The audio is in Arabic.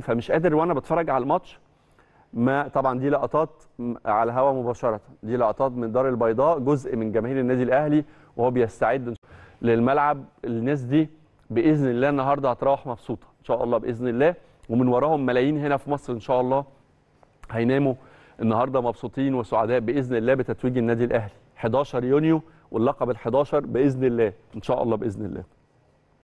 فمش قادر وانا بتفرج على الماتش ما طبعا دي لقطات على الهواء مباشره دي لقطات من دار البيضاء جزء من جماهير النادي الاهلي وهو بيستعد للملعب الناس دي باذن الله النهارده هتروح مبسوطه ان شاء الله باذن الله ومن وراهم ملايين هنا في مصر ان شاء الله هيناموا النهارده مبسوطين وسعداء باذن الله بتتويج النادي الاهلي 11 يونيو واللقب ال 11 باذن الله ان شاء الله باذن الله